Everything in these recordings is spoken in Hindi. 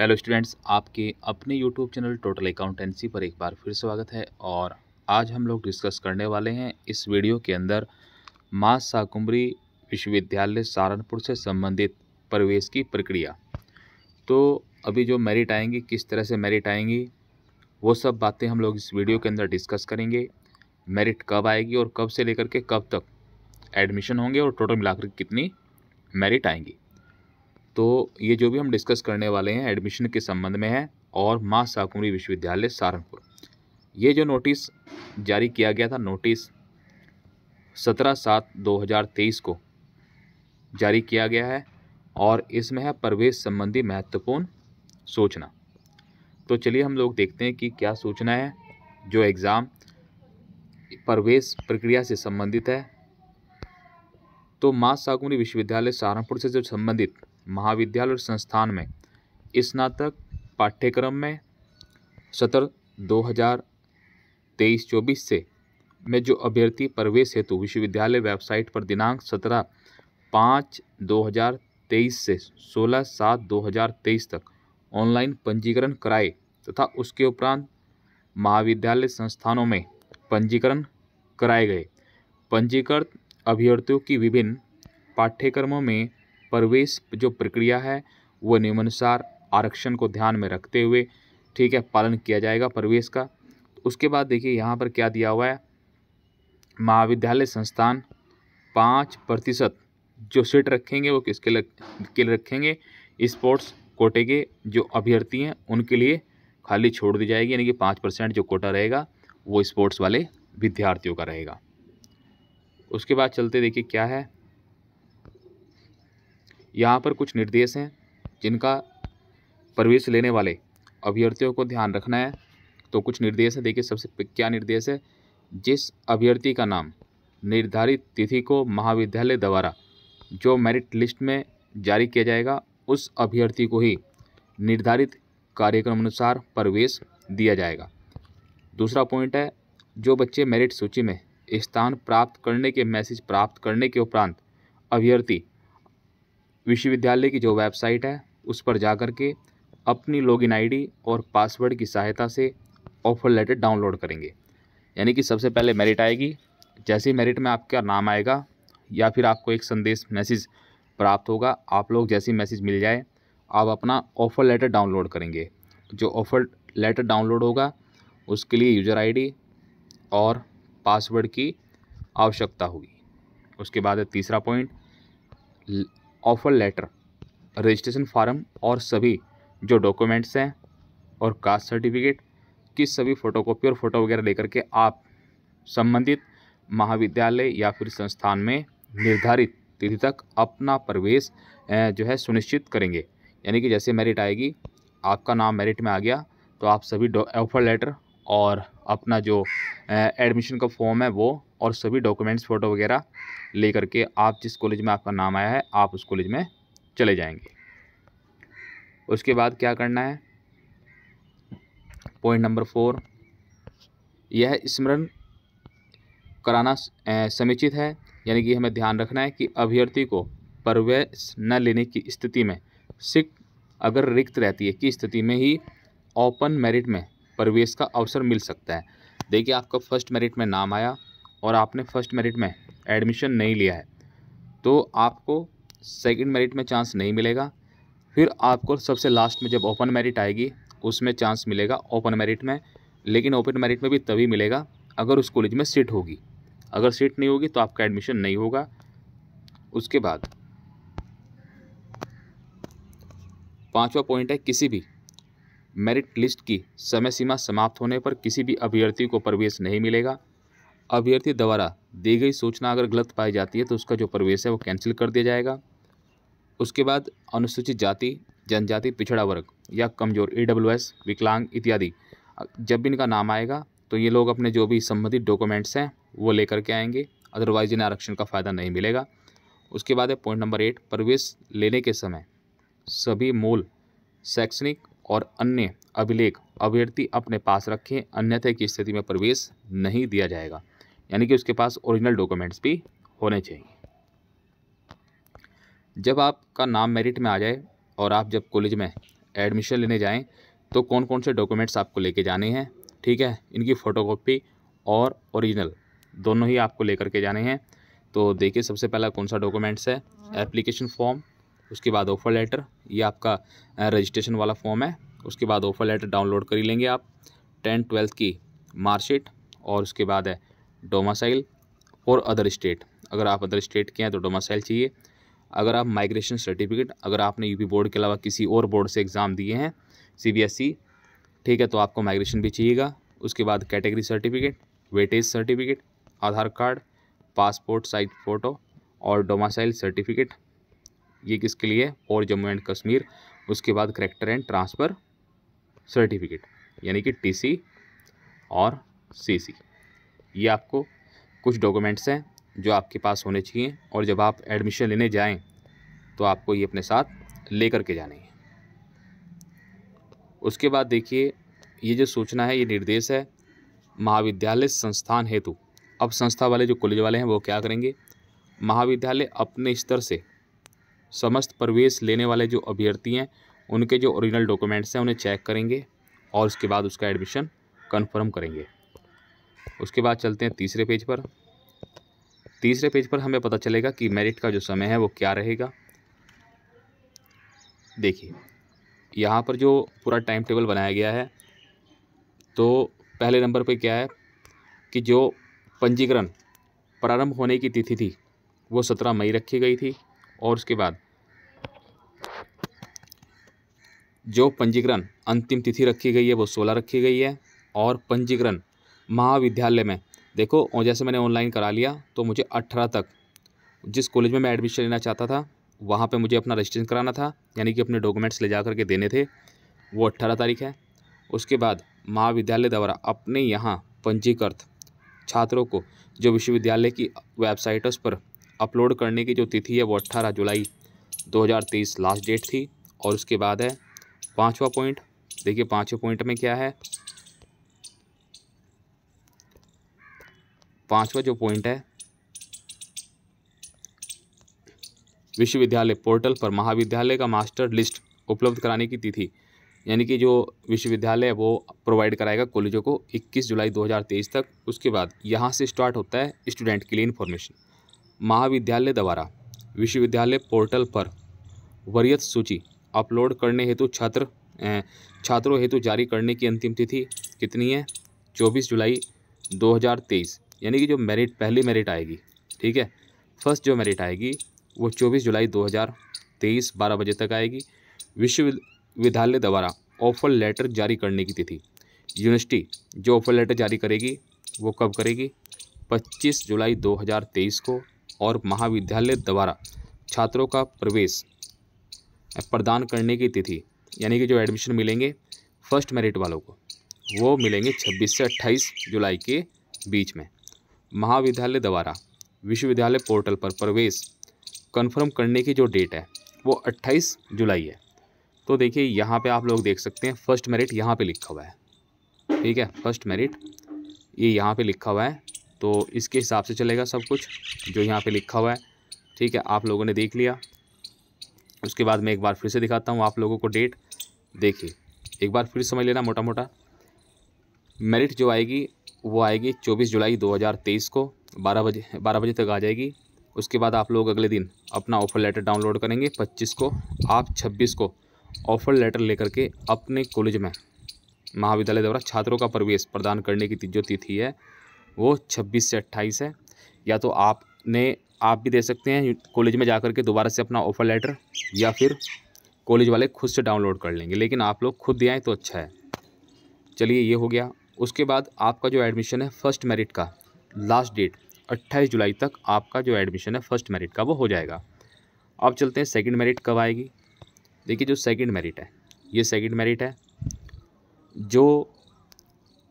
हेलो स्टूडेंट्स आपके अपने यूट्यूब चैनल टोटल अकाउंटेंसी पर एक बार फिर स्वागत है और आज हम लोग डिस्कस करने वाले हैं इस वीडियो के अंदर माँ शाकुम्बरी विश्वविद्यालय सहारनपुर से संबंधित प्रवेश की प्रक्रिया तो अभी जो मेरिट आएंगी किस तरह से मेरिट आएंगी वो सब बातें हम लोग इस वीडियो के अंदर डिस्कस करेंगे मेरिट कब आएगी और कब से लेकर के कब तक एडमिशन होंगे और टोटल मिलाकर कितनी मेरिट आएंगी तो ये जो भी हम डिस्कस करने वाले हैं एडमिशन के संबंध में है और माँ साकुरी विश्वविद्यालय सहारनपुर ये जो नोटिस जारी किया गया था नोटिस सत्रह सात दो हज़ार तेईस को जारी किया गया है और इसमें है प्रवेश संबंधी महत्वपूर्ण सूचना तो चलिए हम लोग देखते हैं कि क्या सूचना है जो एग्ज़ाम प्रवेश प्रक्रिया से संबंधित है तो माँ साकुरी विश्वविद्यालय सहारनपुर से जो संबंधित महाविद्यालय और संस्थान में स्नातक पाठ्यक्रम में सत्र 2023-24 से में जो अभ्यर्थी प्रवेश हेतु विश्वविद्यालय वेबसाइट पर दिनांक 17 पाँच 2023 से 16 सात 2023 तक ऑनलाइन पंजीकरण कराए तथा उसके उपरांत महाविद्यालय संस्थानों में पंजीकरण कराए गए पंजीकृत अभ्यर्थियों की विभिन्न पाठ्यक्रमों में प्रवेश जो प्रक्रिया है वह नियमानुसार आरक्षण को ध्यान में रखते हुए ठीक है पालन किया जाएगा प्रवेश का उसके बाद देखिए यहाँ पर क्या दिया हुआ है महाविद्यालय संस्थान पाँच प्रतिशत जो सीट रखेंगे वो किसके लिए के लिए रखेंगे स्पोर्ट्स कोटे के जो अभ्यर्थी हैं उनके लिए खाली छोड़ दी जाएगी यानी कि पाँच परसेंट जो कोटा रहेगा वो स्पोर्ट्स वाले विद्यार्थियों का रहेगा उसके बाद चलते देखिए क्या है यहाँ पर कुछ निर्देश हैं जिनका प्रवेश लेने वाले अभ्यर्थियों को ध्यान रखना है तो कुछ निर्देश है देखिए सबसे क्या निर्देश है जिस अभ्यर्थी का नाम निर्धारित तिथि को महाविद्यालय द्वारा जो मेरिट लिस्ट में जारी किया जाएगा उस अभ्यर्थी को ही निर्धारित कार्यक्रम अनुसार प्रवेश दिया जाएगा दूसरा पॉइंट है जो बच्चे मेरिट सूची में स्थान प्राप्त करने के मैसेज प्राप्त करने के उपरांत अभ्यर्थी विश्वविद्यालय की जो वेबसाइट है उस पर जा कर के अपनी लॉगिन आईडी और पासवर्ड की सहायता से ऑफर लेटर डाउनलोड करेंगे यानी कि सबसे पहले मेरिट आएगी जैसे ही मेरिट में आपका नाम आएगा या फिर आपको एक संदेश मैसेज प्राप्त होगा आप लोग जैसे मैसेज मिल जाए आप अपना ऑफ़र लेटर डाउनलोड करेंगे जो ऑफ़र लेटर डाउनलोड होगा उसके लिए यूज़र आईडी और पासवर्ड की आवश्यकता होगी उसके बाद है तीसरा point offer letter registration form और सभी जो डॉक्यूमेंट्स हैं और कास्ट सर्टिफिकेट की सभी फ़ोटोकॉपी और फ़ोटो वगैरह लेकर के आप संबंधित महाविद्यालय या फिर संस्थान में निर्धारित तिथि तक अपना प्रवेश जो है सुनिश्चित करेंगे यानी कि जैसे मेरिट आएगी आपका नाम मेरिट में आ गया तो आप सभी ऑफर लेटर और अपना जो एडमिशन का फॉर्म है वो और सभी डॉक्यूमेंट्स फ़ोटो वगैरह ले करके आप जिस कॉलेज में आपका नाम आया है आप उस कॉलेज में चले जाएंगे उसके बाद क्या करना है पॉइंट नंबर फोर यह स्मरण कराना समुचित है यानी कि हमें ध्यान रखना है कि अभ्यर्थी को प्रवेश न लेने की स्थिति में सिक अगर रिक्त रहती है कि स्थिति में ही ओपन मेरिट में प्रवेश का अवसर मिल सकता है देखिए आपका फर्स्ट मेरिट में नाम आया और आपने फर्स्ट मेरिट में एडमिशन नहीं लिया है तो आपको सेकंड मेरिट में चांस नहीं मिलेगा फिर आपको सबसे लास्ट में जब ओपन मेरिट आएगी उसमें चांस मिलेगा ओपन मेरिट में लेकिन ओपन मेरिट में भी तभी मिलेगा अगर उस कॉलेज में सीट होगी अगर सीट नहीं होगी तो आपका एडमिशन नहीं होगा उसके बाद पांचवा पॉइंट है किसी भी मेरिट लिस्ट की समय सीमा समाप्त होने पर किसी भी अभ्यर्थी को प्रवेश नहीं मिलेगा अभ्यर्थी द्वारा दी गई सूचना अगर गलत पाई जाती है तो उसका जो प्रवेश है वो कैंसिल कर दिया जाएगा उसके बाद अनुसूचित जाति जनजाति पिछड़ा वर्ग या कमजोर ई डब्ल्यू एस विकलांग इत्यादि जब भी इनका नाम आएगा तो ये लोग अपने जो भी संबंधित डॉक्यूमेंट्स हैं वो लेकर के आएंगे अदरवाइज इन्हें आरक्षण का फ़ायदा नहीं मिलेगा उसके बाद है पॉइंट नंबर एट प्रवेश लेने के समय सभी मूल शैक्षणिक और अन्य अभिलेख अभ्यर्थी अपने पास रखें अन्यथा की स्थिति में प्रवेश नहीं दिया जाएगा यानी कि उसके पास ओरिजिनल डॉक्यूमेंट्स भी होने चाहिए जब आपका नाम मेरिट में आ जाए और आप जब कॉलेज में एडमिशन लेने जाएं तो कौन कौन से डॉक्यूमेंट्स आपको लेके जाने हैं ठीक है इनकी फ़ोटोकॉपी और ओरिजिनल दोनों ही आपको लेकर के जाने हैं तो देखिए सबसे पहला कौन सा डॉक्यूमेंट्स है एप्लीकेशन फॉर्म उसके बाद ऑफ़र लेटर ये आपका रजिस्ट्रेशन वाला फॉर्म है उसके बाद ऑफ़र लेटर डाउनलोड कर ही लेंगे आप टेंथ ट्वेल्थ की मार्कशीट और उसके बाद है डोमासाइल और अदर स्टेट अगर आप अदर स्टेट के हैं तो डोमासाइल चाहिए अगर आप माइग्रेशन सर्टिफिकेट अगर आपने यूपी बोर्ड के अलावा किसी और बोर्ड से एग्ज़ाम दिए हैं सीबीएसई e, ठीक है तो आपको माइग्रेशन भी चाहिएगा उसके बाद category certificate weightage certificate Aadhaar card passport size photo और डोमासाइल सर्टिफिकेट ये किसके लिए और जम्मू एंड कश्मीर उसके बाद करेक्टर एंड ट्रांसफ़र सर्टिफिकेट यानी कि टीसी और सीसी ये आपको कुछ डॉक्यूमेंट्स हैं जो आपके पास होने चाहिए और जब आप एडमिशन लेने जाएं तो आपको ये अपने साथ ले करके के जाने हैं उसके बाद देखिए ये जो सूचना है ये निर्देश है महाविद्यालय संस्थान हेतु अब संस्था वाले जो कॉलेज वाले हैं वो क्या करेंगे महाविद्यालय अपने स्तर से समस्त प्रवेश लेने वाले जो अभ्यर्थी हैं उनके जो ओरिजिनल डॉक्यूमेंट्स हैं उन्हें चेक करेंगे और उसके बाद उसका एडमिशन कन्फर्म करेंगे उसके बाद चलते हैं तीसरे पेज पर तीसरे पेज पर हमें पता चलेगा कि मेरिट का जो समय है वो क्या रहेगा देखिए यहाँ पर जो पूरा टाइम टेबल बनाया गया है तो पहले नंबर पे क्या है कि जो पंजीकरण प्रारंभ होने की तिथि थी वो सत्रह मई रखी गई थी और उसके बाद जो पंजीकरण अंतिम तिथि रखी गई है वो सोलह रखी गई है और पंजीकरण महाविद्यालय में देखो और जैसे मैंने ऑनलाइन करा लिया तो मुझे अट्ठारह तक जिस कॉलेज में मैं एडमिशन लेना चाहता था वहाँ पे मुझे अपना रजिस्ट्रेशन कराना था यानी कि अपने डॉक्यूमेंट्स ले जा कर के देने थे वो अट्ठारह तारीख है उसके बाद महाविद्यालय द्वारा अपने यहाँ पंजीकृत छात्रों को जो विश्वविद्यालय की वेबसाइट है उस पर अपलोड करने की जो तिथि है वो अट्ठारह जुलाई 2023 लास्ट डेट थी और उसके बाद है पाँचवा पॉइंट देखिए पाँचवा पॉइंट में क्या है पाँचवा जो पॉइंट है विश्वविद्यालय पोर्टल पर महाविद्यालय का मास्टर लिस्ट उपलब्ध कराने की तिथि यानी कि जो विश्वविद्यालय है वो प्रोवाइड कराएगा कॉलेजों को 21 जुलाई 2023 तक उसके बाद यहाँ से स्टार्ट होता है स्टूडेंट के लिए इन्फॉर्मेशन महाविद्यालय द्वारा विश्वविद्यालय पोर्टल पर वरीयत सूची अपलोड करने हेतु छात्र छात्रों हेतु जारी करने की अंतिम तिथि कितनी है चौबीस जुलाई 2023 यानी कि जो मेरिट पहली मेरिट आएगी ठीक है फर्स्ट जो मेरिट आएगी वो 24 जुलाई 2023 बारह बजे तक आएगी विश्वविद्यालय द्वारा ऑफर लेटर जारी करने की तिथि यूनिवर्सिटी जो ऑफर लेटर जारी करेगी वो कब करेगी 25 जुलाई 2023 को और महाविद्यालय द्वारा छात्रों का प्रवेश प्रदान करने की तिथि यानी कि जो एडमिशन मिलेंगे फर्स्ट मेरिट वालों को वो मिलेंगे 26 से 28 जुलाई के बीच में महाविद्यालय द्वारा विश्वविद्यालय पोर्टल पर प्रवेश कंफर्म करने की जो डेट है वो 28 जुलाई है तो देखिए यहाँ पे आप लोग देख सकते हैं फर्स्ट मेरिट यहाँ पे लिखा हुआ है ठीक है फर्स्ट मेरिट ये यहाँ पे लिखा हुआ है तो इसके हिसाब से चलेगा सब कुछ जो यहाँ पे लिखा हुआ है ठीक है आप लोगों ने देख लिया उसके बाद मैं एक बार फिर से दिखाता हूँ आप लोगों को डेट देखिए एक बार फिर समझ लेना मोटा मोटा मेरिट जो आएगी वो आएगी चौबीस जुलाई 2023 को बारह बजे बारह बजे तक आ जाएगी उसके बाद आप लोग अगले दिन अपना ऑफ़र लेटर डाउनलोड करेंगे पच्चीस को आप छब्बीस को ऑफ़र लेटर लेकर के अपने कॉलेज में महाविद्यालय द्वारा छात्रों का प्रवेश प्रदान करने की जो तिथि है वो छब्बीस से अट्ठाईस है या तो आपने आप भी दे सकते हैं कॉलेज में जा कर के दोबारा से अपना ऑफ़र लेटर या फिर कॉलेज वाले खुद से डाउनलोड कर लेंगे लेकिन आप लोग खुद दे आएँ तो अच्छा है चलिए ये हो गया उसके बाद आपका जो एडमिशन है फ़र्स्ट मेरिट का लास्ट डेट 28 जुलाई तक आपका जो एडमिशन है फ़र्स्ट मेरिट का वो हो जाएगा अब चलते हैं सेकंड मेरिट कब आएगी देखिए जो सेकंड मेरिट है ये सेकंड मेरिट है जो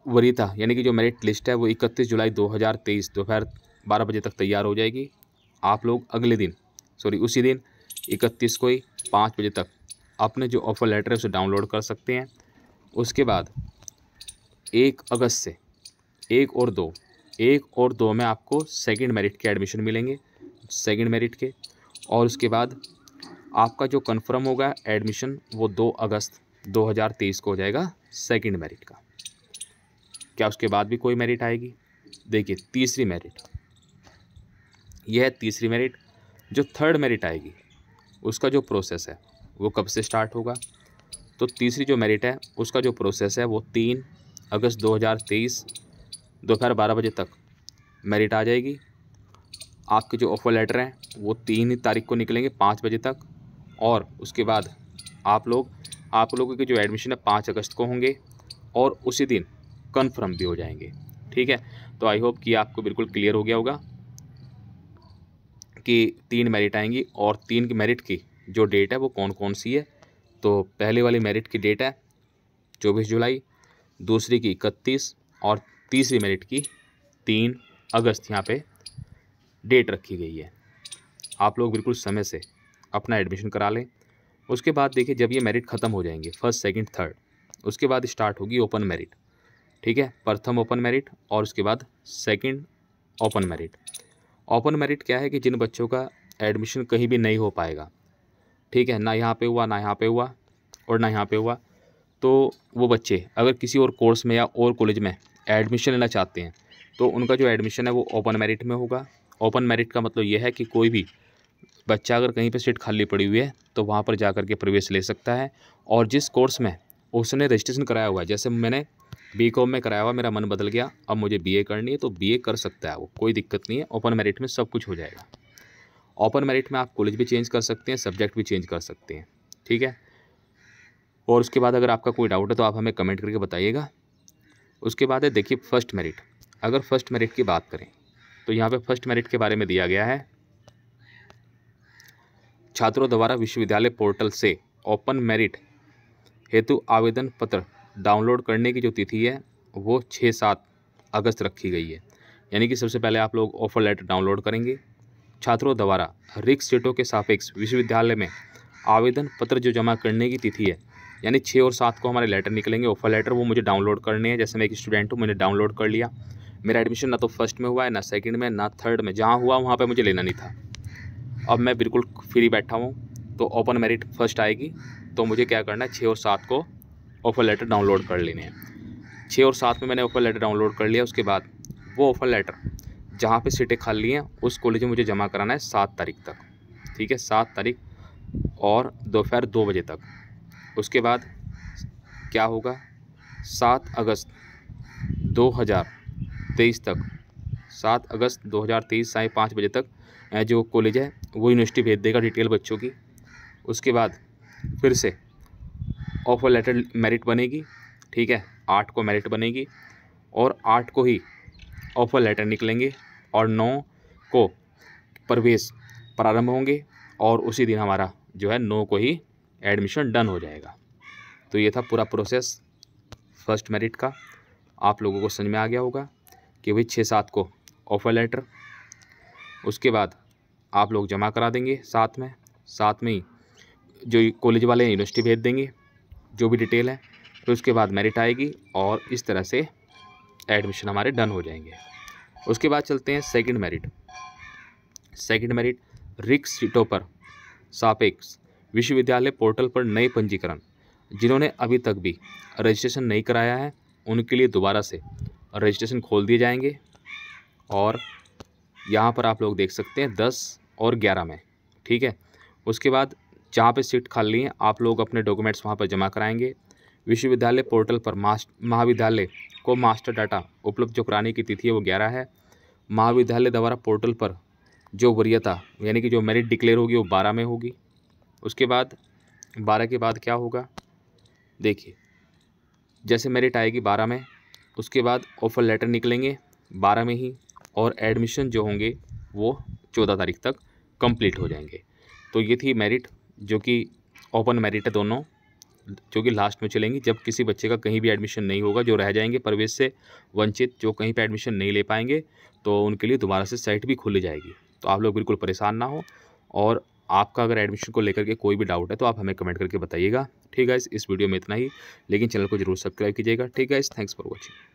वरीता यानी कि जो मेरिट लिस्ट है वो 31 जुलाई 2023 दोपहर बारह बजे तक तैयार हो जाएगी आप लोग अगले दिन सॉरी उसी दिन 31 को ही पाँच बजे तक अपने जो ऑफ़र लेटर है उसे डाउनलोड कर सकते हैं उसके बाद एक अगस्त से एक और दो एक और दो में आपको सेकेंड मेरिट के एडमिशन मिलेंगे सेकेंड मेरिट के और उसके बाद आपका जो कन्फर्म होगा एडमिशन वो दो अगस्त 2023 को हो जाएगा सेकेंड मेरिट का क्या उसके बाद भी कोई मेरिट आएगी देखिए तीसरी मेरिट यह है तीसरी मेरिट जो थर्ड मेरिट आएगी उसका जो प्रोसेस है वो कब से स्टार्ट होगा तो तीसरी जो मेरिट है उसका जो प्रोसेस है वो तीन अगस्त 2023 दोपहर बारह बजे तक मेरिट आ जाएगी आपके जो ऑफ़र लेटर हैं वो तीन तारीख को निकलेंगे पाँच बजे तक और उसके बाद आप लोग आप लोगों के जो एडमिशन है पाँच अगस्त को होंगे और उसी दिन कन्फर्म भी हो जाएंगे ठीक है तो आई होप कि आपको बिल्कुल क्लियर हो गया होगा कि तीन मेरिट आएंगी और तीन की मेरिट की जो डेट है वो कौन कौन सी है तो पहले वाली मेरिट की डेट है चौबीस जुलाई दूसरी की इकतीस और तीसरी मेरिट की तीन अगस्त यहाँ पे डेट रखी गई है आप लोग बिल्कुल समय से अपना एडमिशन करा लें उसके बाद देखिए जब ये मेरिट ख़त्म हो जाएंगे फर्स्ट सेकंड थर्ड उसके बाद स्टार्ट होगी ओपन मेरिट ठीक है प्रथम ओपन मेरिट और उसके बाद second open merit open merit क्या है कि जिन बच्चों का एडमिशन कहीं भी नहीं हो पाएगा ठीक है ना यहाँ पे हुआ ना यहाँ पे हुआ और ना यहाँ पे हुआ तो वो बच्चे अगर किसी और कोर्स में या और कॉलेज में एडमिशन लेना चाहते हैं तो उनका जो एडमिशन है वो ओपन मेरिट में होगा ओपन मेरिट का मतलब यह है कि कोई भी बच्चा अगर कहीं पर सीट खाली पड़ी हुई है तो वहाँ पर जा कर के प्रवेश ले सकता है और जिस कोर्स में उसने रजिस्ट्रेशन कराया हुआ है जैसे मैंने बी कॉम में कराया हुआ मेरा मन बदल गया अब मुझे बी ए करनी है तो बी ए कर सकता है वो कोई दिक्कत नहीं है ओपन मेरिट में सब कुछ हो जाएगा ओपन मेरिट में आप कॉलेज भी चेंज कर सकते हैं सब्जेक्ट भी चेंज कर सकते हैं ठीक है और उसके बाद अगर आपका कोई डाउट है तो आप हमें कमेंट करके बताइएगा उसके बाद है देखिए फर्स्ट मेरिट अगर फर्स्ट मेरिट की बात करें तो यहाँ पे फर्स्ट मेरिट के बारे में दिया गया है छात्रों द्वारा विश्वविद्यालय पोर्टल से ओपन मेरिट हेतु आवेदन पत्र डाउनलोड करने की जो तिथि है वो छः सात अगस्त रखी गई है यानी कि सबसे पहले आप लोग ऑफर लेटर डाउनलोड करेंगे छात्रों द्वारा रिक्स सीटों के सापेक्ष विश्वविद्यालय में आवेदन पत्र जो जमा करने की तिथि है यानी छः और सात को हमारे लेटर निकलेंगे ऑफर लेटर वो मुझे डाउनलोड करने हैं जैसे मैं एक स्टूडेंट हूँ मैंने डाउनलोड कर लिया मेरा एडमिशन ना तो फर्स्ट में हुआ है ना सेकंड में ना थर्ड में जहाँ हुआ वहाँ पे मुझे लेना नहीं था अब मैं बिल्कुल फ्री बैठा हूँ तो ओपन मेरिट फर्स्ट आएगी तो मुझे क्या करना है छः और सात को ऑफ़र लेटर डाउनलोड कर लेने हैं छः और सात में मैंने ऑफ़र लेटर डाउनलोड कर लिया उसके बाद वो ऑफ़र लेटर जहाँ पे सीटें खाली हैं उस कॉलेज में मुझे जमा कराना है सात तारीख तक ठीक है सात तारीख और दोपहर दो बजे तक उसके बाद क्या होगा सात अगस्त दो हज़ार तेईस तक सात अगस्त दो हज़ार तेईस साढ़े पाँच बजे तक जो कॉलेज है वो यूनिवर्सिटी भेज देगा डिटेल बच्चों की उसके बाद फिर से ऑफर लेटर मेरिट बनेगी ठीक है आठ को मेरिट बनेगी और आठ को ही ऑफर लेटर निकलेंगे और नौ को प्रवेश प्रारंभ होंगे और उसी दिन हमारा जो है नौ को ही एडमिशन डन हो जाएगा तो ये था पूरा प्रोसेस फर्स्ट मेरिट का आप लोगों को समझ में आ गया होगा कि भाई छः सात को ऑफ़र लेटर उसके बाद आप लोग जमा करा देंगे साथ में साथ में ही जो कॉलेज वाले यूनिवर्सिटी भेज देंगे जो भी डिटेल है फिर तो उसके बाद मेरिट आएगी और इस तरह से एडमिशन हमारे डन हो जाएंगे उसके बाद चलते हैं सेकंड मेरिट सेकंड मेरिट रिक्स सीटों पर सापेक्ष विश्वविद्यालय पोर्टल पर नए पंजीकरण जिन्होंने अभी तक भी रजिस्ट्रेशन नहीं कराया है उनके लिए दोबारा से रजिस्ट्रेशन खोल दिए जाएंगे और यहाँ पर आप लोग देख सकते हैं दस और ग्यारह में ठीक है उसके बाद जहाँ पे सीट खाली है आप लोग अपने डॉक्यूमेंट्स वहाँ पर जमा कराएंगे विश्वविद्यालय पोर्टल पर महाविद्यालय को मास्टर डाटा उपलब्ध जो कराने की तिथि है वो ग्यारह है महाविद्यालय द्वारा पोर्टल पर जो वरीयता यानी कि जो मेरिट डिक्लेयर होगी वो बारह में होगी उसके बाद बारह के बाद क्या होगा देखिए जैसे मेरिट आएगी बारह में उसके बाद ऑफ़र लेटर निकलेंगे बारह में ही और एडमिशन जो होंगे वो चौदह तारीख तक कंप्लीट हो जाएंगे तो ये थी मेरिट जो कि ओपन मेरिट है दोनों जो कि लास्ट में चलेंगी जब किसी बच्चे का कहीं भी एडमिशन नहीं होगा जो रह जाएंगे प्रवेश से वंचित जो कहीं पर एडमिशन नहीं ले पाएंगे तो उनके लिए दोबारा से साइट भी खुली जाएगी तो आप लोग बिल्कुल परेशान ना हो और आपका अगर एडमिशन को लेकर के कोई भी डाउट है तो आप हमें कमेंट करके बताइएगा ठीक है इस वीडियो में इतना ही लेकिन चैनल को जरूर सब्सक्राइब कीजिएगा ठीक है थैंक्स फॉर वॉचिंग